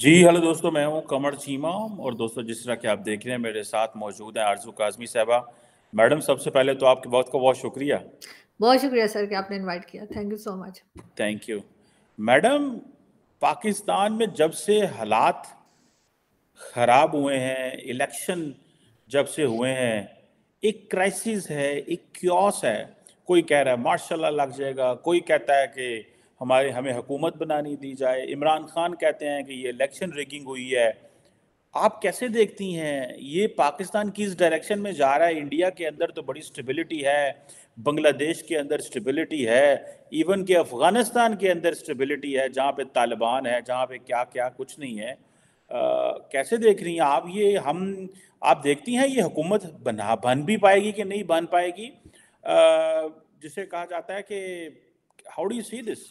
जी hello दोस्तों मैं हूँ कमर चीमा और दोस्तों जिस तरह के आप देख रहे हैं मेरे साथ मौजूद हैं आरजू काजमी साहबा मैडम सबसे पहले तो आपके वक्त का बहुत शुक्रिया बहुत शुक्रिया सर कि आपने इनवाइट किया thank you so much thank you madam Pakistan में जब से हालात ख़राब हुए हैं इलेक्शन जब से हुए हैं एक क्राइसिस है एक क्योस है कोई कह रहा है मार्शाला लग जाएगा कोई कहता है कि हमारे हमें हुकूमत बनानी दी जाए इमरान खान कहते हैं कि ये इलेक्शन रिगिंग हुई है आप कैसे देखती हैं ये पाकिस्तान किस डायरेक्शन में जा रहा है इंडिया के अंदर तो बड़ी स्टेबिलिटी है बांग्लादेश के अंदर स्टेबिलिटी है इवन के अफ़गानिस्तान के अंदर स्टेबिलिटी है जहाँ पे तालिबान है जहाँ पे क्या क्या कुछ नहीं है आ, कैसे देख रही हैं आप ये हम आप देखती हैं ये हुकूमत बना बन भी पाएगी कि नहीं बन पाएगी आ, जिसे कहा जाता है कि how do see this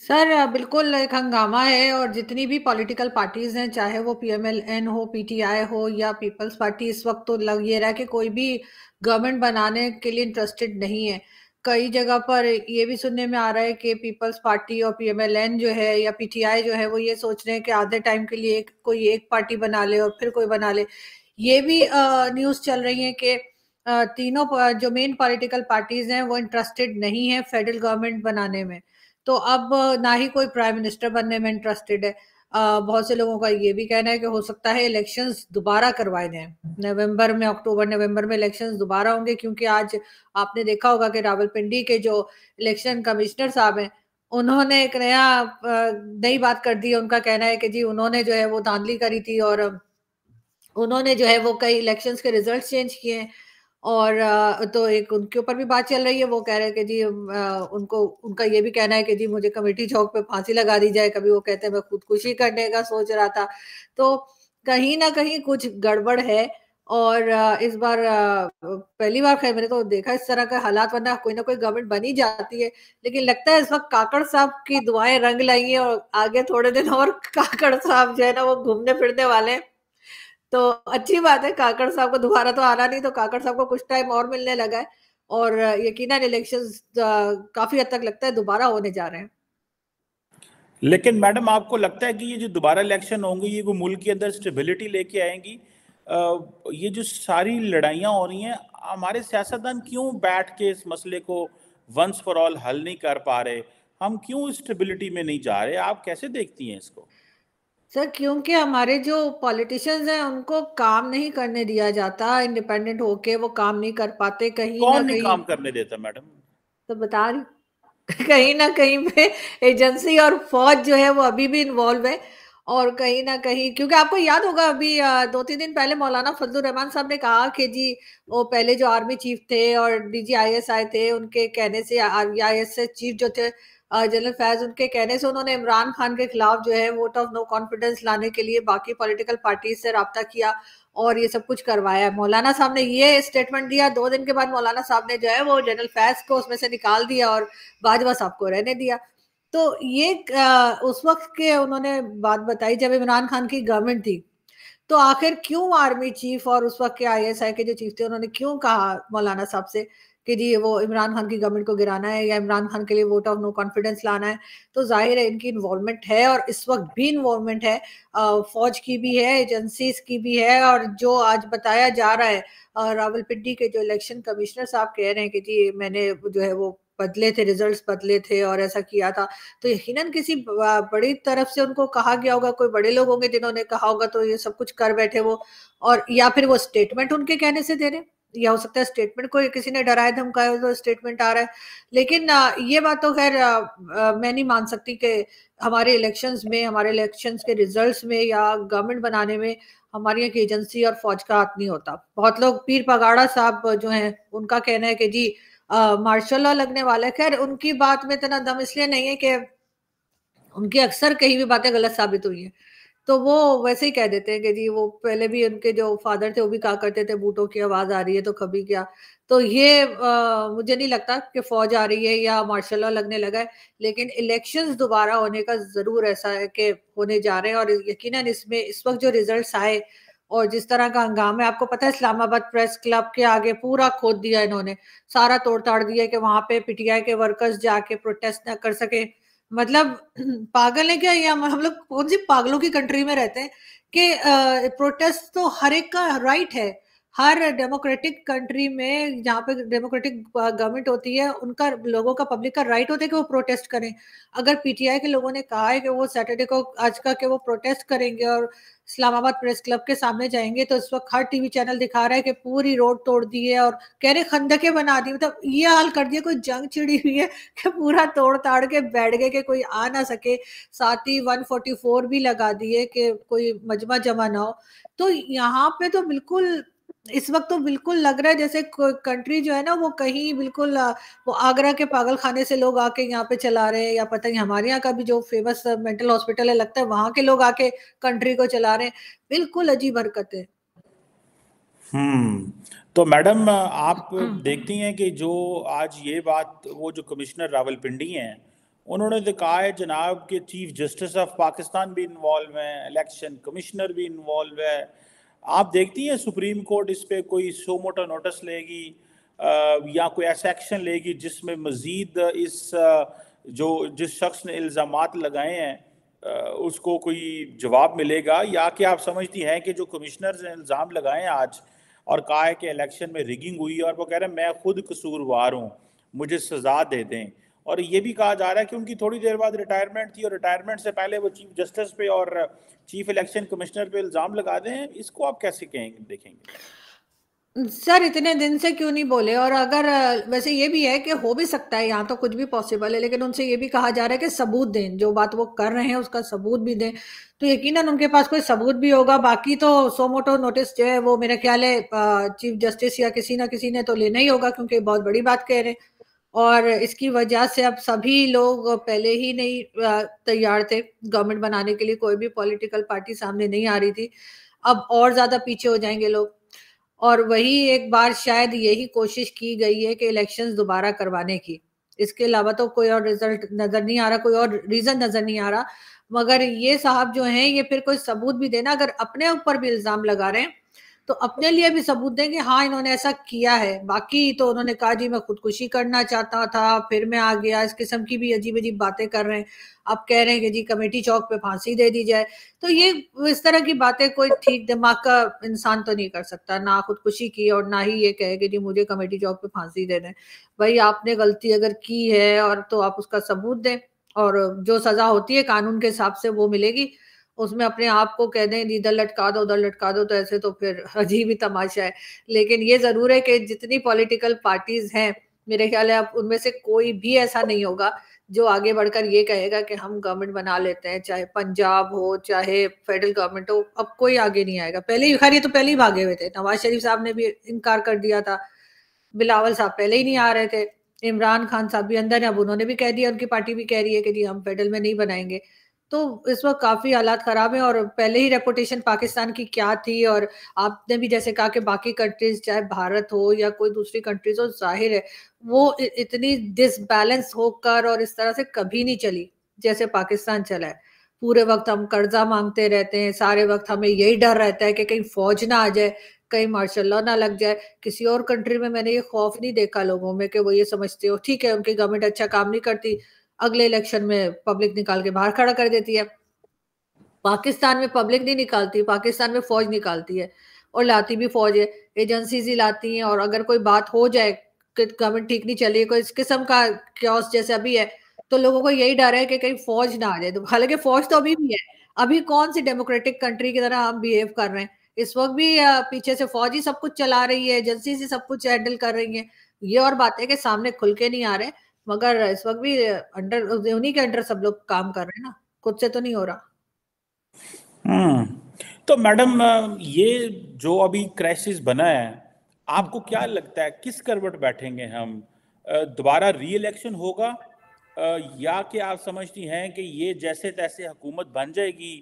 sir बिल्कुल एक हंगामा है और जितनी भी पॉलिटिकल पार्टीज हैं चाहे वो पीएमएलएन हो पीटीआई हो या पीपल्स पार्टी इस वक्त तो लग ये रहा है कि कोई भी गवर्नमेंट बनाने के लिए इंटरेस्टेड नहीं है कई जगह पर ये भी सुनने में आ रहा है कि पीपल्स पार्टी और पीएमएलएन जो है या पीटीआई जो है वो ये सोच रहे हैं कि आधे टाइम के लिए कोई एक पार्टी बना ले और फिर कोई बना ले ये भी न्यूज चल रही है कि तीनों जो मेन पॉलिटिकल पार्टीज हैं वो इंटरेस्टेड नहीं है फेडरल गवर्नमेंट बनाने में तो अब ना ही कोई प्राइम मिनिस्टर बनने में इंटरेस्टेड है आ, बहुत से लोगों का ये भी कहना है कि हो सकता है इलेक्शंस दोबारा करवाए जाए नवंबर में अक्टूबर नवंबर में इलेक्शंस दोबारा होंगे क्योंकि आज आपने देखा होगा कि रावलपिंडी के जो इलेक्शन कमिश्नर साहब हैं उन्होंने एक नया नई बात कर दी उनका कहना है कि जी उन्होंने जो है वो धांधली करी थी और उन्होंने जो है वो कई इलेक्शंस के रिजल्ट चेंज किए हैं और तो एक उनके ऊपर भी बात चल रही है वो कह रहे हैं कि जी उनको उनका ये भी कहना है कि जी मुझे कमेटी चौक पे फांसी लगा दी जाए कभी वो कहते हैं मैं खुदकुशी करने का सोच रहा था तो कहीं ना कहीं कुछ गड़बड़ है और इस बार पहली बार खैर मैंने तो देखा इस तरह का हालात वरना कोई ना कोई गवर्नमेंट बनी जाती है लेकिन लगता है इस वक्त काकड़ साहब की दुआएं रंग लाई है और आगे थोड़े दिन और काकड़ साहब जो है ना वो घूमने फिरने वाले हैं तो अच्छी बात है काकड़ साहब को दोबारा तो आना नहीं तो काकड़ साहब को कुछ टाइम और मिलने लगा है और यकीन इलेक्शन काफी हद तक लगता है दोबारा होने जा रहे हैं लेकिन मैडम आपको लगता है कि ये जो दोबारा इलेक्शन होंगे ये वो मुल्क के अंदर स्टेबिलिटी लेके आएंगी ये जो सारी लड़ाइयाँ हो रही हैं हमारे सियासतदान क्यों बैठ के इस मसले को वंस फॉर ऑल हल नहीं कर पा रहे हम क्यों स्टेबिलिटी में नहीं जा रहे आप कैसे देखती हैं इसको सर क्योंकि हमारे जो पॉलिटिशियंस हैं उनको काम नहीं करने दिया जाता इंडिपेंडेंट होके वो काम नहीं कर पाते कहीं कौन नहीं कहीं... काम करने देता मैडम तो बता रही कहीं ना कहीं पे एजेंसी और फौज जो है वो अभी भी इन्वॉल्व है और कहीं ना कहीं क्योंकि आपको याद होगा अभी दो तीन दिन पहले मौलाना फजल रहमान साहब ने कहा कि जी वो पहले जो आर्मी चीफ थे और डीजी आए थे उनके कहने से एस चीफ जो थे जनरल फैज उनके कहने से उन्होंने इमरान खान के खिलाफ जो है वोट ऑफ नो कॉन्फिडेंस लाने के लिए बाकी पॉलिटिकल पार्टी से रबता किया और ये सब कुछ करवाया मौलाना साहब ने ये स्टेटमेंट दिया दो दिन के बाद मौलाना साहब ने जो है वो जनरल फैज को उसमें से निकाल दिया और बाजवा साहब को रहने दिया तो ये आ, उस वक्त के उन्होंने बात बताई जब इमरान खान की गवर्नमेंट थी तो आखिर क्यों आर्मी चीफ और उस वक्त के आईएसआई के जो चीफ थे उन्होंने क्यों कहा मौलाना साहब से कि जी वो इमरान खान की गवर्नमेंट को गिराना है या इमरान खान के लिए वोट ऑफ नो कॉन्फिडेंस लाना है तो जाहिर है इनकी इन्वॉल्वमेंट है और इस वक्त भी इन्वॉल्वमेंट है फौज की भी है एजेंसीज की भी है और जो आज बताया जा रहा है रावलपिंडी के जो इलेक्शन कमिश्नर साहब कह रहे हैं कि जी मैंने जो है वो बदले थे रिजल्ट्स बदले थे और ऐसा किया था तो यकीन किसी बड़ी तरफ से उनको कहा गया होगा कोई बड़े लोग होंगे जिन्होंने कहा होगा तो ये सब कुछ कर बैठे वो और या फिर वो स्टेटमेंट उनके कहने से दे रहे या हो सकता है स्टेटमेंट को किसी ने डराया धमकाया तो स्टेटमेंट आ रहा है लेकिन ये बात तो खैर मैं नहीं मान सकती कि हमारे इलेक्शंस में हमारे इलेक्शंस के रिजल्ट्स में या गवर्नमेंट बनाने में हमारी यहाँ की एजेंसी और फौज का हाथ नहीं होता बहुत लोग पीर पगाड़ा साहब जो हैं उनका कहना है कि जी मार्शल लॉ लगने वाला है खैर उनकी बात में इतना दम इसलिए नहीं है कि उनकी अक्सर कहीं भी बातें गलत साबित हुई हैं तो वो वैसे ही कह देते हैं कि जी वो पहले भी उनके जो फादर थे वो भी कहा करते थे बूटों की आवाज आ रही है तो कभी क्या तो ये आ, मुझे नहीं लगता कि फौज आ रही है या मार्शल लॉ लगने लगा है लेकिन इलेक्शंस दोबारा होने का जरूर ऐसा है कि होने जा रहे हैं और यकीनन इसमें इस वक्त जो रिजल्ट्स आए और जिस तरह का हंगामा है आपको पता है इस्लामाबाद प्रेस क्लब के आगे पूरा खोद दिया इन्होंने सारा तोड़ताड़ दिया कि वहां पे पीटीआई के वर्कर्स जाके प्रोटेस्ट ना कर सके मतलब पागल है क्या ये हम लोग कौन सी पागलों की कंट्री में रहते हैं कि प्रोटेस्ट तो हर एक का राइट है हर डेमोक्रेटिक कंट्री में जहाँ पे डेमोक्रेटिक गवर्नमेंट होती है उनका लोगों का पब्लिक का राइट होता है कि वो प्रोटेस्ट करें अगर पीटीआई के लोगों ने कहा है कि वो सैटरडे को आज का कि वो प्रोटेस्ट करेंगे और इस्लामाबाद प्रेस क्लब के सामने जाएंगे तो इस वक्त हर टीवी चैनल दिखा रहा है कि पूरी रोड तोड़ दी है और कह रहे खंदके बना दी मतलब ये हाल कर दिया कोई जंग चिड़ी हुई है कि पूरा तोड़ ताड़ के बैठ गए कि कोई आ ना सके साथ ही वन भी लगा दिए कि कोई मजमा जमा ना हो तो यहाँ पे तो बिल्कुल इस वक्त तो बिल्कुल लग रहा है जैसे कंट्री जो है ना वो कहीं बिल्कुल वो आगरा के पागल खाने से लोग आके यहाँ पे चला रहे हैं या पता नहीं हमारे यहाँ का भी जो फेमस मेंटल हॉस्पिटल है लगता है वहां के लोग आके कंट्री को चला रहे हैं बिल्कुल अजीब हरकत है हम्म तो मैडम आप हाँ। देखती हैं कि जो आज ये बात वो जो कमिश्नर रावलपिंडी हैं उन्होंने तो कहा है जनाब के चीफ जस्टिस ऑफ पाकिस्तान भी इन्वॉल्व है इलेक्शन कमिश्नर भी इन्वॉल्व है आप देखती हैं सुप्रीम कोर्ट इस पर कोई सो मोटा नोटिस लेगी या कोई ऐसा एक्शन लेगी जिसमें मज़ीद इस जो जिस शख्स ने इल्ज़ाम लगाए हैं उसको कोई जवाब मिलेगा या कि आप समझती हैं कि जो कमिश्नर ने इल्ज़ाम लगाए हैं आज और कहा है कि इलेक्शन में रिगिंग हुई है और वो कह रहे हैं मैं खुद कसूरवार हूँ मुझे सजा दे दें और ये भी कहा जा रहा है कि उनकी थोड़ी देर बाद रिटायरमेंट थी और रिटायरमेंट से पहले वो चीफ जस्टिस पे और चीफ इलेक्शन कमिश्नर पे इल्ज़ाम लगा दें इसको आप कैसे कहेंगे देखेंगे सर इतने दिन से क्यों नहीं बोले और अगर वैसे ये भी है कि हो भी सकता है यहाँ तो कुछ भी पॉसिबल है लेकिन उनसे ये भी कहा जा रहा है कि सबूत दें जो बात वो कर रहे हैं उसका सबूत भी दें तो यकीनन उनके पास कोई सबूत भी होगा बाकी तो सो मोटो नोटिस जो है वो मेरा ख्याल है चीफ जस्टिस या किसी ना किसी ने तो लेना ही होगा क्योंकि बहुत बड़ी बात कह रहे हैं और इसकी वजह से अब सभी लोग पहले ही नहीं तैयार थे गवर्नमेंट बनाने के लिए कोई भी पॉलिटिकल पार्टी सामने नहीं आ रही थी अब और ज्यादा पीछे हो जाएंगे लोग और वही एक बार शायद यही कोशिश की गई है कि इलेक्शंस दोबारा करवाने की इसके अलावा तो कोई और रिजल्ट नजर नहीं आ रहा कोई और रीजन नजर नहीं आ रहा मगर ये साहब जो हैं ये फिर कोई सबूत भी देना अगर अपने ऊपर भी इल्जाम लगा रहे हैं तो अपने लिए भी सबूत देंगे हाँ इन्होंने ऐसा किया है बाकी तो उन्होंने कहा जी मैं खुदकुशी करना चाहता था फिर मैं आ गया इस किस्म की भी अजीब अजीब बातें कर रहे हैं आप कह रहे हैं कि जी कमेटी चौक पे फांसी दे दी जाए तो ये इस तरह की बातें कोई ठीक दिमाग का इंसान तो नहीं कर सकता ना खुदकुशी की और ना ही ये कहे कि जी मुझे कमेटी चौक पे फांसी दे दें भाई आपने गलती अगर की है और तो आप उसका सबूत दें और जो सजा होती है कानून के हिसाब से वो मिलेगी उसमें अपने आप को कह दें इधर लटका दो उधर लटका दो तो ऐसे तो फिर अजीब ही तमाशा है लेकिन ये जरूर है कि जितनी पॉलिटिकल पार्टीज हैं मेरे ख्याल है अब उनमें से कोई भी ऐसा नहीं होगा जो आगे बढ़कर ये कहेगा कि हम गवर्नमेंट बना लेते हैं चाहे पंजाब हो चाहे फेडरल गवर्नमेंट हो अब कोई आगे नहीं आएगा पहले ही खैर ये तो पहले ही भागे हुए थे नवाज शरीफ साहब ने भी इनकार कर दिया था बिलावल साहब पहले ही नहीं आ रहे थे इमरान खान साहब भी अंदर अब उन्होंने भी कह दिया उनकी पार्टी भी कह रही है कि जी हम फेडरल में नहीं बनाएंगे तो इस वक्त काफी हालात खराब है और पहले ही रेपुटेशन पाकिस्तान की क्या थी और आपने भी जैसे कहा कि बाकी कंट्रीज चाहे भारत हो या कोई दूसरी कंट्रीज हो जाहिर है वो इतनी डिसबैलेंस होकर और इस तरह से कभी नहीं चली जैसे पाकिस्तान चला है पूरे वक्त हम कर्जा मांगते रहते हैं सारे वक्त हमें यही डर रहता है कि कहीं फौज ना आ जाए कहीं मार्शल लॉ ना लग जाए किसी और कंट्री में मैंने ये खौफ नहीं देखा लोगों में कि वो ये समझते हो ठीक है उनकी गवर्नमेंट अच्छा काम नहीं करती अगले इलेक्शन में पब्लिक निकाल के बाहर खड़ा कर देती है पाकिस्तान में पब्लिक नहीं निकालती पाकिस्तान में फौज निकालती है और लाती भी फौज है एजेंसीज ही लाती हैं और अगर कोई बात हो जाए कि गवर्नमेंट ठीक नहीं चली कोई इस किस्म का क्योस जैसे अभी है तो लोगों को यही डर है कि कहीं फौज ना आ जाए तो हालांकि फौज तो अभी भी है अभी कौन सी डेमोक्रेटिक कंट्री की तरह हम बिहेव कर रहे हैं इस वक्त भी पीछे से फौज ही सब कुछ चला रही है एजेंसी से सब कुछ हैंडल कर रही है ये और बात है कि सामने खुल के नहीं आ रहे मगर इस वक्त भी अंडर उन्हीं के अंडर सब लोग काम कर रहे हैं ना खुद से तो नहीं हो रहा हम्म तो मैडम ये जो अभी क्राइसिस बना है आपको क्या लगता है किस करवट बैठेंगे हम दोबारा री इलेक्शन होगा या कि आप समझती हैं कि ये जैसे तैसे हुकूमत बन जाएगी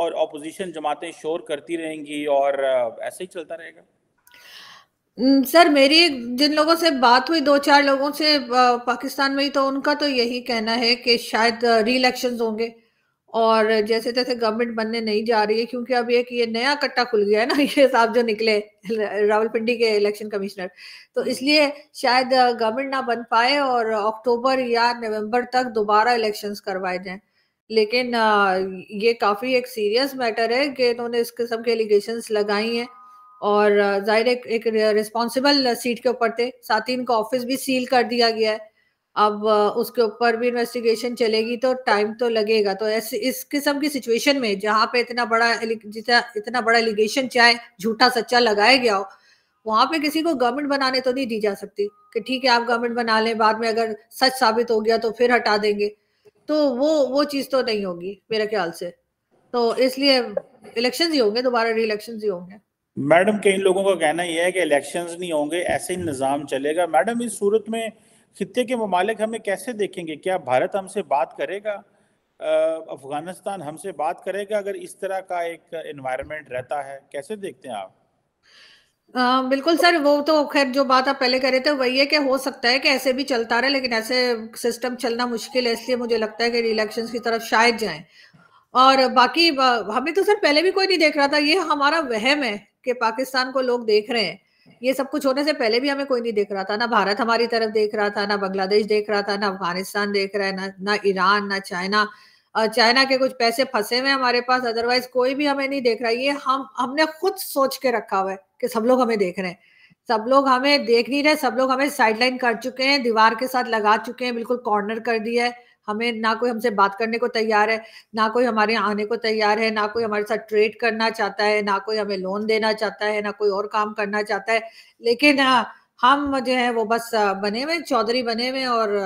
और अपोजिशन जमातें शोर करती रहेंगी और ऐसे ही चलता रहेगा सर मेरी जिन लोगों से बात हुई दो चार लोगों से पाकिस्तान में ही तो उनका तो यही कहना है कि शायद री इलेक्शन होंगे और जैसे तैसे गवर्नमेंट बनने नहीं जा रही है क्योंकि अब ये कि ये नया कट्टा खुल गया है ना ये साहब जो निकले रावलपिंडी के इलेक्शन कमिश्नर तो इसलिए शायद गवर्नमेंट ना बन पाए और अक्टूबर या नवंबर तक दोबारा इलेक्शंस करवाए जाएं लेकिन ये काफ़ी एक सीरियस मैटर है कि इन्होंने इस किस्म के एलिगेशन लगाई हैं और जाहिर एक, एक रिस्पॉन्सिबल सीट के ऊपर थे साथ ही इनका ऑफिस भी सील कर दिया गया है अब उसके ऊपर भी इन्वेस्टिगेशन चलेगी तो टाइम तो लगेगा तो ऐसे इस किस्म की सिचुएशन में जहाँ पे इतना बड़ा जितना इतना बड़ा एलिगेशन चाहे झूठा सच्चा लगाया गया हो वहां पे किसी को गवर्नमेंट बनाने तो नहीं दी जा सकती कि ठीक है आप गवर्नमेंट बना लें बाद में अगर सच साबित हो गया तो फिर हटा देंगे तो वो वो चीज़ तो नहीं होगी मेरे ख्याल से तो इसलिए इलेक्शन ही होंगे दोबारा री इलेक्शन ही होंगे मैडम कई लोगों का कहना यह है कि इलेक्शंस नहीं होंगे ऐसे ही निज़ाम चलेगा मैडम इस सूरत में खत्े के ममालिक हमें कैसे देखेंगे क्या भारत हमसे बात करेगा अफगानिस्तान हमसे बात करेगा अगर इस तरह का एक इन्वायरमेंट रहता है कैसे देखते हैं आप आ, बिल्कुल सर वो तो खैर जो बात आप पहले कर रहे थे वही है कि हो सकता है कि ऐसे भी चलता रहे लेकिन ऐसे सिस्टम चलना मुश्किल है इसलिए मुझे लगता है कि इलेक्शन की तरफ शायद जाएं और बाकी हमें तो सर पहले भी कोई नहीं देख रहा था ये हमारा वहम है कि पाकिस्तान को लोग देख रहे हैं ये सब कुछ होने से पहले भी हमें कोई नहीं देख रहा था ना भारत हमारी तरफ देख रहा था ना बांग्लादेश देख रहा था ना अफगानिस्तान देख रहा है ना ना ईरान ना चाइना चाइना के कुछ पैसे फंसे हुए हमारे पास अदरवाइज कोई भी हमें नहीं देख रहा ये हम हमने खुद सोच के रखा हुआ है कि सब लोग हमें देख रहे हैं सब लोग हमें देख नहीं रहे सब लोग हमें साइडलाइन कर चुके हैं दीवार के साथ लगा चुके हैं बिल्कुल कॉर्नर कर दिया है हमें ना कोई हमसे बात करने को तैयार है ना कोई हमारे यहाँ आने को तैयार है ना कोई हमारे साथ ट्रेड करना चाहता है ना कोई हमें लोन देना चाहता है ना कोई और काम करना चाहता है लेकिन हम जो है वो बस बने हुए चौधरी बने हुए और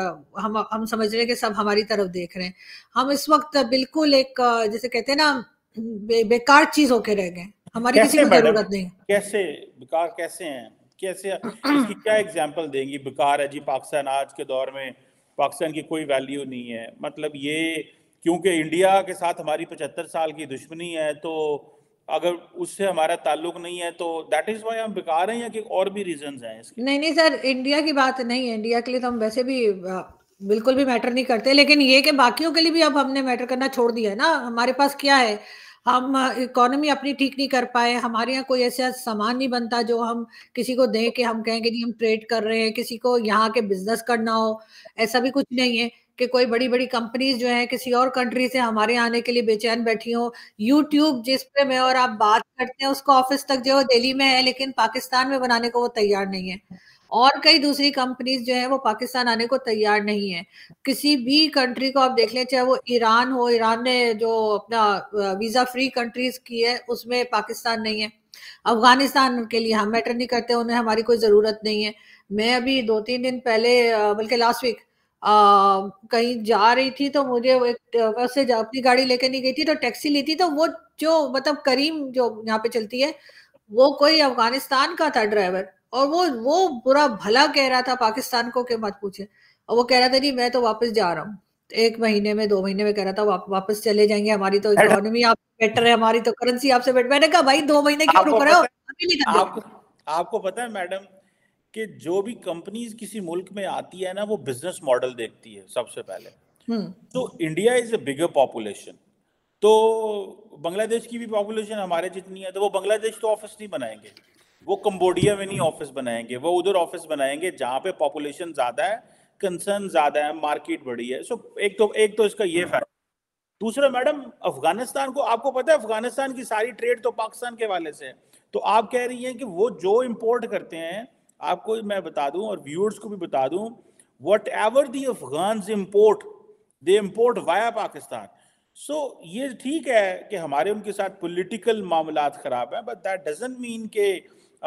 हम हम समझ रहे हैं कि सब हमारी तरफ देख रहे हैं हम इस वक्त बिल्कुल एक जैसे कहते हैं ना बे, बेकार चीज होके रह गए हमारी किसी को जरूरत नहीं कैसे बेकार कैसे हैं कैसे इसकी क्या एग्जांपल देंगी बेकार है जी पाकिस्तान आज के दौर में पाकिस्तान की कोई वैल्यू नहीं है मतलब ये क्योंकि इंडिया के साथ हमारी पचहत्तर साल की दुश्मनी है तो अगर उससे हमारा ताल्लुक नहीं है तो दैट इज वाई हम बेकार हैं या कि और भी रीजन हैं इसके नहीं नहीं सर इंडिया की बात नहीं है इंडिया के लिए तो हम वैसे भी बिल्कुल भी मैटर नहीं करते लेकिन ये कि बाकियों के लिए भी अब हमने मैटर करना छोड़ दिया है ना हमारे पास क्या है हम इकोनॉमी अपनी ठीक नहीं कर पाए हमारे यहाँ कोई ऐसा सामान नहीं बनता जो हम किसी को दें कि हम कहें कि जी हम ट्रेड कर रहे हैं किसी को यहाँ के बिजनेस करना हो ऐसा भी कुछ नहीं है कि कोई बड़ी बड़ी कंपनीज जो है किसी और कंट्री से हमारे आने के लिए बेचैन बैठी हो यूट्यूब जिस पे मैं और आप बात करते हैं उसको ऑफिस तक जो दिल्ली में है लेकिन पाकिस्तान में बनाने को वो तैयार नहीं है और कई दूसरी कंपनीज जो है वो पाकिस्तान आने को तैयार नहीं है किसी भी कंट्री को आप देख लें चाहे वो ईरान हो ईरान ने जो अपना वीजा फ्री कंट्रीज की है उसमें पाकिस्तान नहीं है अफगानिस्तान के लिए हम मैटर नहीं करते उन्हें हमारी कोई ज़रूरत नहीं है मैं अभी दो तीन दिन पहले बल्कि लास्ट वीक कहीं जा रही थी तो मुझे एक वैसे अपनी गाड़ी लेके नहीं गई थी तो टैक्सी ली थी तो वो जो मतलब करीम जो यहाँ पे चलती है वो कोई अफगानिस्तान का था ड्राइवर और वो वो बुरा भला कह रहा था पाकिस्तान को कि मत पूछे और वो कह रहा था जी मैं तो वापस जा रहा हूँ तो एक महीने में दो महीने में कह रहा था वाप, वापस चले जाएंगे हमारी तो इकोनॉमी आप बेटर है हमारी तो करेंसी आपसे बेटर मैंने कहा भाई दो महीने क्यों रुक रहे हो आपको आपको पता है मैडम कि जो भी कंपनीज किसी मुल्क में आती है ना वो बिजनेस मॉडल देखती है सबसे पहले हम्म। तो India is a bigger population तो बांग्लादेश की भी पॉपुलेशन हमारे जितनी है तो वो बांग्लादेश तो ऑफिस नहीं बनाएंगे वो कंबोडिया में नहीं ऑफिस बनाएंगे वो उधर ऑफिस बनाएंगे जहाँ पे पॉपुलेशन ज्यादा है कंसर्न ज्यादा है मार्केट बड़ी है सो एक तो एक तो इसका ये फायदा दूसरा मैडम अफगानिस्तान को आपको पता है अफगानिस्तान की सारी ट्रेड तो पाकिस्तान के वाले से है तो आप कह रही हैं कि वो जो इम्पोर्ट करते हैं आपको मैं बता दूं और व्यूअर्स को भी बता दूं whatever the Afghan import they import via Pakistan so so, ये ठीक है कि हमारे उनके साथ पॉलिटिकल मामला ख़राब है बट दैट डजेंट मीन के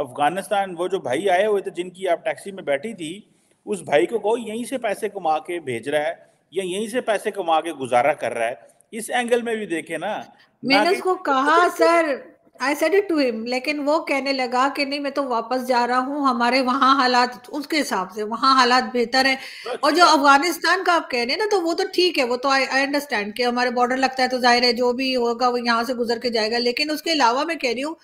अफगानिस्तान वो जो भाई आए हुए थे जिनकी आप टैक्सी में बैठी थी उस भाई को कहो यहीं से पैसे कमा के भेज रहा है या यहीं से पैसे कमा के गुजारा कर रहा है इस एंगल में भी देखे ना मैंने उसको तो कहा sir I said it to him लेकिन वो कहने लगा कि नहीं मैं तो वापस जा रहा हूँ हमारे वहाँ हालात उसके हिसाब से वहाँ हालात बेहतर है और जो अच्छा। अफगानिस्तान का आप कह रहे हैं ना तो वो तो ठीक है वो तो आई अंडरस्टैंड कि हमारे बॉर्डर लगता है तो जाहिर है जो भी होगा वो यहाँ से गुजर के जाएगा लेकिन उसके अलावा मैं कह रही हूँ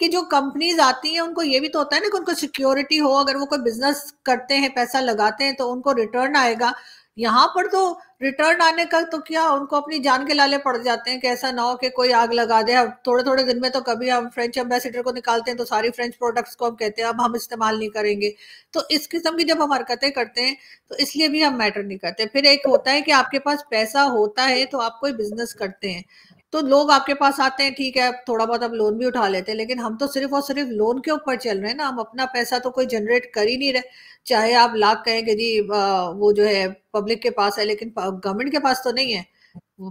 कि जो कंपनीज आती हैं उनको ये भी तो होता है ना कि उनको सिक्योरिटी हो अगर वो कोई बिजनेस करते हैं पैसा लगाते हैं तो उनको रिटर्न आएगा यहाँ पर तो रिटर्न आने का तो क्या उनको अपनी जान के लाले पड़ जाते हैं कि ऐसा ना हो कि कोई आग लगा दे अब थोड़े थोड़े दिन में तो कभी हम फ्रेंच एम्बेसडर को निकालते हैं तो सारी फ्रेंच प्रोडक्ट्स को हम कहते हैं अब हम इस्तेमाल नहीं करेंगे तो इस किस्म की जब हम हरकतें करते हैं तो इसलिए भी हम मैटर नहीं करते फिर एक होता है कि आपके पास पैसा होता है तो आप कोई बिजनेस करते हैं तो लोग आपके पास आते हैं ठीक है थोड़ा बहुत आप लोन भी उठा लेते हैं लेकिन हम तो सिर्फ और सिर्फ लोन के ऊपर चल रहे हैं ना हम अपना पैसा तो कोई जनरेट कर ही नहीं रहे चाहे आप लाख कहें कि जी वो जो है पब्लिक के पास है लेकिन गवर्नमेंट के पास तो नहीं है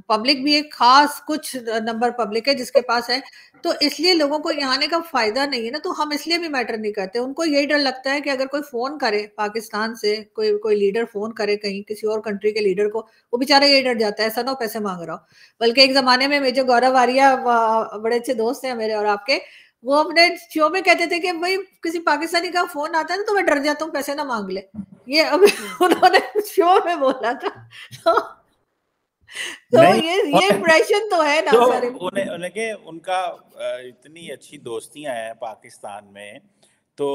पब्लिक भी एक खास कुछ नंबर पब्लिक है जिसके पास है तो इसलिए लोगों को यहाँ आने का फायदा नहीं है ना तो हम इसलिए भी मैटर नहीं करते उनको यही डर लगता है कि अगर कोई फोन करे पाकिस्तान से कोई कोई लीडर फोन करे कहीं किसी और कंट्री के लीडर को वो बेचारा यही डर जाता है ऐसा ना पैसे मांग रहा हो बल्कि एक जमाने में मेजर गौरव आर्या बड़े अच्छे दोस्त हैं मेरे और आपके वो अपने शो में कहते थे कि भाई किसी पाकिस्तानी का फोन आता है ना तो मैं डर जाता हूँ पैसे ना मांग ले ये अब उन्होंने शो में बोला था तो तो ये ये इम्प्रेशन तो है ना तो सर उन्हें के उनका इतनी अच्छी दोस्तियां हैं पाकिस्तान में तो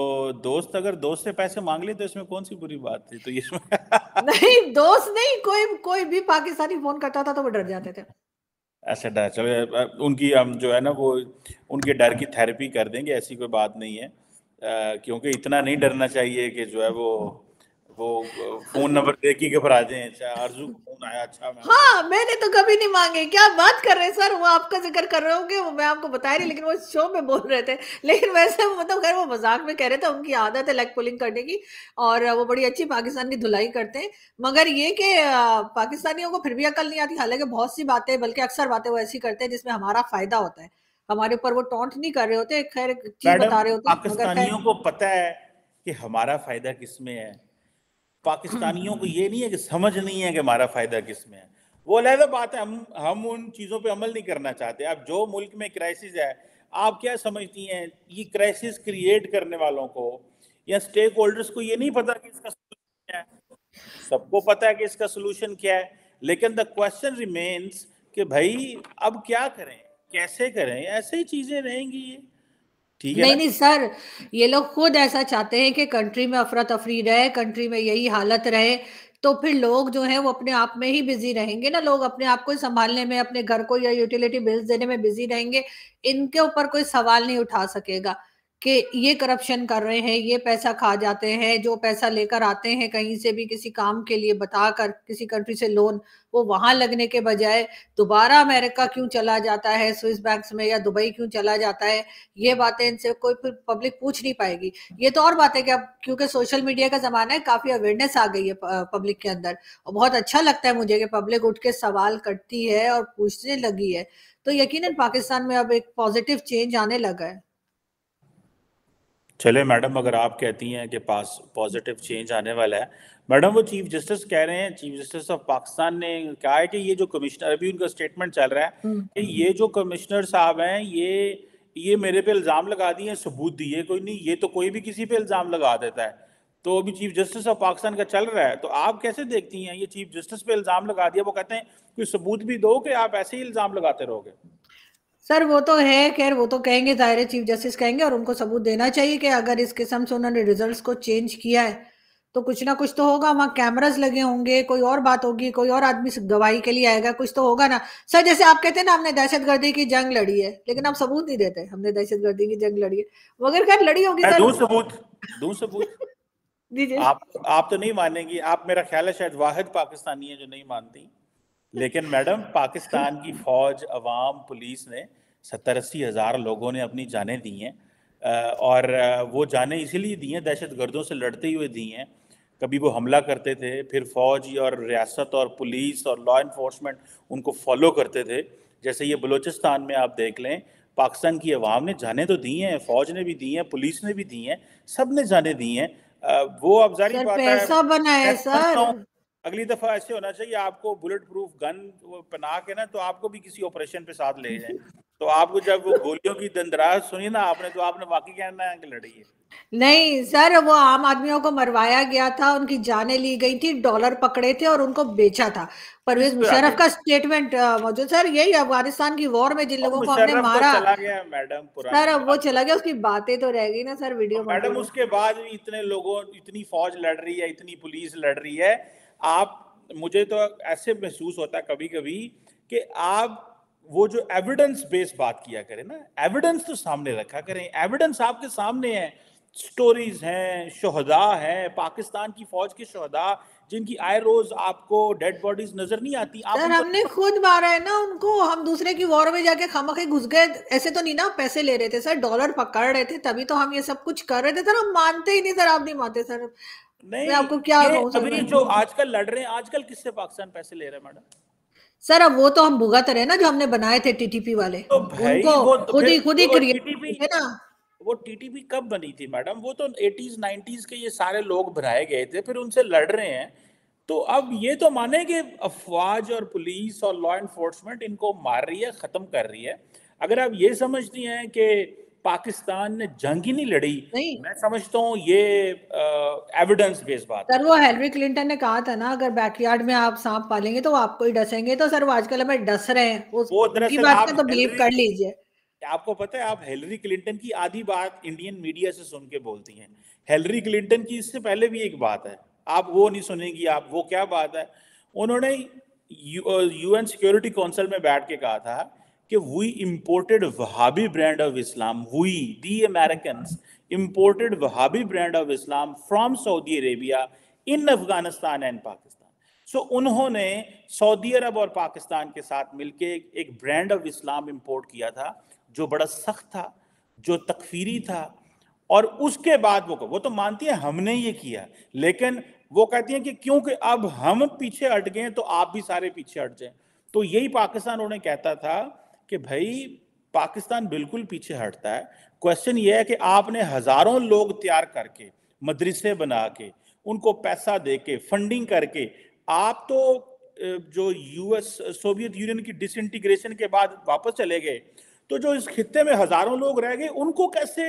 दोस्त अगर दोस्त से पैसे मांग ले तो इसमें कौन सी बुरी बात थी तो ये नहीं दोस्त नहीं कोई कोई भी पाकिस्तानी फोन करता था तो वो डर जाते थे ऐसे अच्छा, डर चलो उनकी हम जो है ना वो उनके डर की थेरेपी कर देंगे ऐसी कोई बात नहीं है क्योंकि इतना नहीं डरना चाहिए कि जो है वो वो फोन नंबर देखी घबरा जाए अच्छा अर्जू का फोन आया अच्छा मैं हाँ मैंने तो कभी नहीं मांगे क्या बात कर रहे हैं सर वो आपका जिक्र कर रहे होंगे मैं आपको बता रही लेकिन वो शो में बोल रहे थे लेकिन वैसे मतलब खैर वो मजाक में कह रहे थे उनकी आदत है लेग पुलिंग करने की और वो बड़ी अच्छी पाकिस्तान की धुलाई करते हैं मगर ये कि पाकिस्तानियों को फिर भी अकल नहीं आती हालांकि बहुत सी बातें बल्कि अक्सर बातें वो ऐसी करते हैं जिसमें हमारा फायदा होता है हमारे ऊपर वो टॉन्ट नहीं कर रहे होते खैर बता रहे होते पाकिस्तानियों को पता है कि हमारा फायदा किसमें है पाकिस्तानियों को ये नहीं है कि समझ नहीं है कि हमारा फ़ायदा किस में है वो अलहदा बात है हम हम उन चीज़ों पे अमल नहीं करना चाहते अब जो मुल्क में क्राइसिस है आप क्या समझती हैं ये क्राइसिस क्रिएट करने वालों को या स्टेक होल्डर्स को ये नहीं पता कि इसका सोल्यूशन क्या है सबको पता है कि इसका सोल्यूशन क्या है लेकिन द क्वेश्चन रिमेन्स कि भाई अब क्या करें कैसे करें ऐसे ही चीज़ें रहेंगी ये ठीक है नहीं नहीं सर ये लोग खुद ऐसा चाहते हैं कि कंट्री में अफरा तफरी रहे कंट्री में यही हालत रहे तो फिर लोग जो है वो अपने आप में ही बिजी रहेंगे ना लोग अपने आप को संभालने में अपने घर को या यूटिलिटी बिल्स देने में बिजी रहेंगे इनके ऊपर कोई सवाल नहीं उठा सकेगा कि ये करप्शन कर रहे हैं ये पैसा खा जाते हैं जो पैसा लेकर आते हैं कहीं से भी किसी काम के लिए बताकर किसी कंट्री से लोन वो वहां लगने के बजाय दोबारा अमेरिका क्यों चला जाता है स्विस बैंक में या दुबई क्यों चला जाता है ये बातें इनसे कोई फिर पब्लिक पूछ नहीं पाएगी ये तो और बात है कि अब क्योंकि सोशल मीडिया का जमाना है काफी अवेयरनेस आ गई है पब्लिक के अंदर और बहुत अच्छा लगता है मुझे कि पब्लिक उठ के सवाल करती है और पूछने लगी है तो यकीन पाकिस्तान में अब एक पॉजिटिव चेंज आने लगा है चले मैडम अगर आप कहती हैं कि पास पॉजिटिव चेंज आने वाला है मैडम वो चीफ जस्टिस कह रहे हैं चीफ जस्टिस ऑफ पाकिस्तान ने कहा है कि ये जो कमिश्नर अभी उनका स्टेटमेंट चल रहा है हम्म। कि ये जो कमिश्नर साहब हैं ये ये मेरे पे इल्ज़ाम लगा दिए सबूत दिए कोई नहीं ये तो कोई भी किसी पे इल्ज़ाम लगा देता है तो अभी चीफ जस्टिस ऑफ पाकिस्तान का चल रहा है तो आप कैसे देखती हैं ये चीफ जस्टिस पे इल्ज़ाम लगा दिया वो कहते हैं कोई सबूत भी दो कि आप ऐसे ही इल्ज़ाम लगाते रहोगे सर वो तो है खैर वो तो कहेंगे जाहिर है चीफ जस्टिस कहेंगे और उनको सबूत देना चाहिए कि अगर इस किस्म से उन्होंने रिजल्ट को चेंज किया है तो कुछ ना कुछ तो होगा वहां कैमराज लगे होंगे कोई और बात होगी कोई और आदमी गवाही के लिए आएगा कुछ तो होगा ना सर जैसे आप कहते हैं ना हमने दहशत गर्दी की जंग लड़ी है लेकिन आप सबूत नहीं देते हमने दहशत गर्दी की जंग लड़ी है वगैरह खैर लड़ी होगी सर दो सबूत दो सबूत आप आप तो नहीं मानेंगी आप मेरा ख्याल है शायद वाहिद पाकिस्तानी है जो नहीं मानती लेकिन मैडम पाकिस्तान की फौज अवाम पुलिस ने सत्तर अस्सी हज़ार लोगों ने अपनी जानें दी हैं और वो जानें इसीलिए दी हैं दहशत गर्दों से लड़ते हुए दी हैं कभी वो हमला करते थे फिर फौज और रियासत और पुलिस और लॉ इन्फोर्समेंट उनको फॉलो करते थे जैसे ये बलूचिस्तान में आप देख लें पाकिस्तान की अवाम ने जाने तो दी हैं फौज ने भी दी हैं पुलिस ने भी दी हैं सब ने जाने दी हैं वो अब जारी बात है है सर अगली दफा ऐसे होना चाहिए आपको बुलेट प्रूफ गन पहना के ना तो आपको भी किसी ऑपरेशन पे साथ ले जाए तो आपको जब वो गोलियों की दंदराज सुनी ना आपने तो आपने वाकई कहना है कि लड़ी है नहीं सर वो आम आदमियों को मरवाया गया था उनकी जानें ली गई थी डॉलर पकड़े थे और उनको बेचा था परवेज तो मुशर्रफ का स्टेटमेंट मौजूद सर यही अफगानिस्तान की वॉर में जिन लोगों को हमने तो मारा चला गया मैडम सर अब वो चला गया उसकी बातें तो रह गई ना सर वीडियो मैडम उसके बाद भी इतने लोगों इतनी फौज लड़ रही है इतनी पुलिस लड़ रही है आप मुझे तो ऐसे महसूस होता है कभी कभी कि आप वो जो एविडेंस बेस्ड बात किया करें ना एविडेंस तो सामने रखा करें एविडेंस आपके सामने है स्टोरीज हैं शहदा हैं पाकिस्तान की फौज के शहदा जिनकी आए रोज आपको डेड बॉडीज नजर नहीं आती आप सर हमने खुद मारा है ना उनको हम दूसरे की वॉर में जाके खामा घुस गए ऐसे तो नहीं ना पैसे ले रहे थे सर डॉलर पकड़ रहे थे तभी तो हम ये सब कुछ कर रहे थे सर हम मानते ही नहीं सर आप नहीं मानते सर नहीं आपको क्या अभी जो आजकल लड़ रहे हैं आजकल किससे पाकिस्तान पैसे ले रहे हैं मैडम सर अब वो तो हम भुगत रहे ना जो हमने बनाए थे टीटीपी वाले तो उनको तो खुद ही खुद ही क्रिएट है ना वो टीटीपी कब बनी थी मैडम वो तो 80s 90s के ये सारे लोग बनाए गए थे फिर उनसे लड़ रहे हैं तो अब ये तो माने कि अफवाज और पुलिस और लॉ इन्फोर्समेंट इनको मार रही है खत्म कर रही है अगर आप ये समझती हैं कि पाकिस्तान ने जंग ही नहीं लड़ी नहीं। मैं समझता हूँ ये एविडेंस बेस्ड बात सर वो हेलरी क्लिंटन ने कहा था ना अगर बैकयार्ड में आप सांप पालेंगे तो आपको ही डसेंगे तो सर वो आजकल हमें डस रहे हैं उस वो की बात का तो बिलीव कर लीजिए आपको पता है आप हेलरी क्लिंटन की आधी बात इंडियन मीडिया से सुन के बोलती हैं हेलरी क्लिंटन की इससे पहले भी एक बात है आप वो नहीं सुनेंगी आप वो क्या बात है उन्होंने यूएन सिक्योरिटी काउंसिल में बैठ के कहा था कि we imported Wahhabi brand of Islam we the American imported Wahhabi brand of Islam from Saudi Arabia in Afghanistan and Pakistan so उन्होंने सऊदी अरब और पाकिस्तान के साथ मिलकर एक ब्रांड ऑफ इस्लाम इम्पोर्ट किया था जो बड़ा सख्त था जो तकफीरी था और उसके बाद वो वो तो मानती है हमने ये किया लेकिन वो कहती हैं कि क्योंकि अब हम पीछे हट गए तो आप भी सारे पीछे हट जाएं तो यही पाकिस्तान उन्हें कहता था कि भाई पाकिस्तान बिल्कुल पीछे हटता है क्वेश्चन ये है कि आपने हजारों लोग तैयार करके मदरसे बना के उनको पैसा दे के फंडिंग करके आप तो जो यूएस सोवियत यूनियन की डिसइंटीग्रेशन के बाद वापस चले गए तो जो इस खत्ते में हजारों लोग रह गए उनको कैसे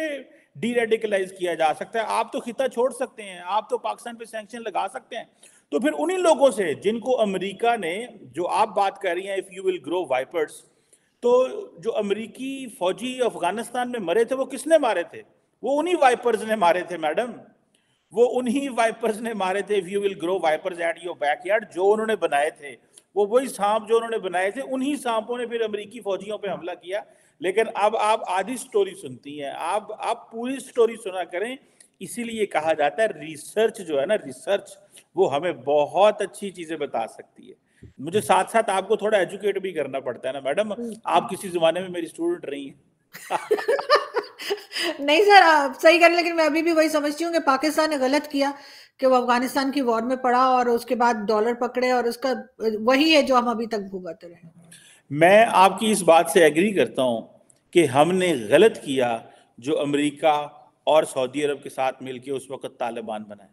डीरेडिकलाइज किया जा सकता है आप तो खिता छोड़ सकते हैं आप तो पाकिस्तान पे सैंक्शन लगा सकते हैं तो फिर उन्हीं लोगों से जिनको अमेरिका ने जो आप बात कर रही हैं if you will grow vipers तो जो अमेरिकी फौजी अफगानिस्तान में मरे थे वो किसने मारे थे वो उन्हीं वाइपर्स ने मारे थे मैडम वो उन्हीं वाइपर्स ने मारे थे you will grow vipers at your backyard जो उन्होंने बनाए थे वो वही सांप जो उन्होंने बनाए थे उन्हीं सांपों ने फिर अमेरिकी फौजियों पे हमला किया लेकिन अब आप आधी स्टोरी सुनती हैं आप आप पूरी स्टोरी सुना करें इसीलिए कहा जाता है रिसर्च जो है ना रिसर्च वो हमें बहुत अच्छी चीज़ें बता सकती है मुझे साथ साथ आपको थोड़ा एजुकेट भी करना पड़ता है ना मैडम हम्म। आप किसी जमाने में मेरी स्टूडेंट रही हैं नहीं सर आप सही कर लेकिन मैं अभी भी वही समझती हूँ कि पाकिस्तान ने गलत किया कि वो अफगानिस्तान की वॉर में पड़ा और उसके बाद डॉलर पकड़े और उसका वही है जो हम अभी तक भुगत रहे मैं आपकी इस बात से एग्री करता हूँ कि हमने गलत किया जो अमेरिका और सऊदी अरब के साथ मिलकर उस वक्त तालिबान बनाए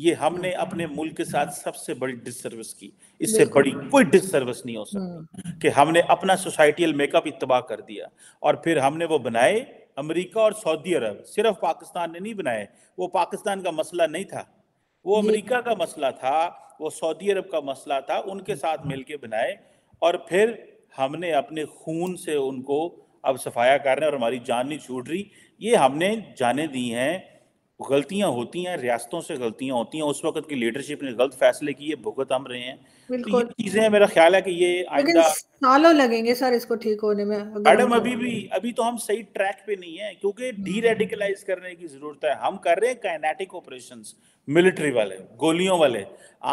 ये हमने हाँ। अपने मुल्क के साथ सबसे बड़ी डिसर्विस की इससे बड़ी कोई डिसर्विस नहीं हो सकती हाँ। कि हमने अपना सोसाइटियल मेकअप इतबाह कर दिया और फिर हमने वो बनाए अमेरिका और सऊदी अरब सिर्फ पाकिस्तान ने नहीं बनाए वो पाकिस्तान का मसला नहीं था वो अमेरिका तो का मसला था वो सऊदी अरब का मसला था उनके हाँ। साथ मिलके बनाए और फिर हमने अपने खून से उनको अब सफाया कर रहे हैं और हमारी जान नहीं छूट रही ये हमने जाने दी हैं गलतियां होती हैं रियासतों से गलतियां होती हैं उस वक्त की लीडरशिप ने गलत फैसले किए भुगत हम रहे हैं तो ये चीजें है, मेरा ख्याल है कि ये आइंदा सालों लगेंगे सर इसको ठीक होने में मैडम अभी भी अभी तो हम सही ट्रैक पे नहीं है क्योंकि डी रेडिकलाइज करने की जरूरत है हम कर रहे हैं काइनेटिक ऑपरेशन मिलिट्री वाले गोलियों वाले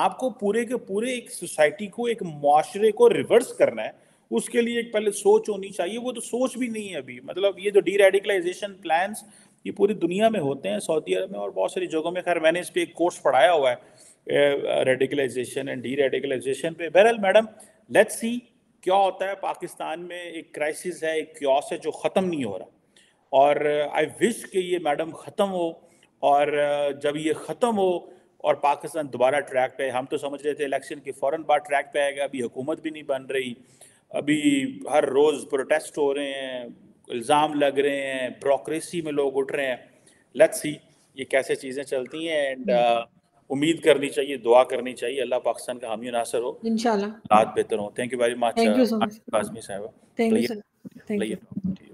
आपको पूरे के पूरे एक सोसाइटी को एक माशरे को रिवर्स करना है उसके लिए एक पहले सोच होनी चाहिए वो तो सोच भी नहीं है अभी मतलब ये जो डी रेडिकलाइजेशन प्लान ये पूरी दुनिया में होते हैं सऊदी अरब में और बहुत सारी जगहों में खैर मैंने इस पर एक कोर्स पढ़ाया हुआ है रेडिकलाइजेशन एंड डी रेडिकलाइजेशन पे बहरहाल मैडम लेट्स सी क्या होता है पाकिस्तान में एक क्राइसिस है एक क्योस है जो ख़त्म नहीं हो रहा और आई विश कि ये मैडम ख़त्म हो और जब ये ख़त्म हो और पाकिस्तान दोबारा ट्रैक पे हम तो समझ रहे थे इलेक्शन के फ़ौर बाद ट्रैक पे आएगा अभी हुकूमत भी नहीं बन रही अभी हर रोज़ प्रोटेस्ट हो रहे हैं इल्ज़ाम लग रहे हैं ब्रोक्रेसी में लोग उठ रहे हैं लेट्स सी ये कैसे चीज़ें चलती हैं एंड हम्म। uh, उम्मीद करनी चाहिए दुआ करनी चाहिए अल्लाह पाकिस्तान का हामी नासर हो इनशाला बेहतर हो thank you very much Azmi साहब थैंक यू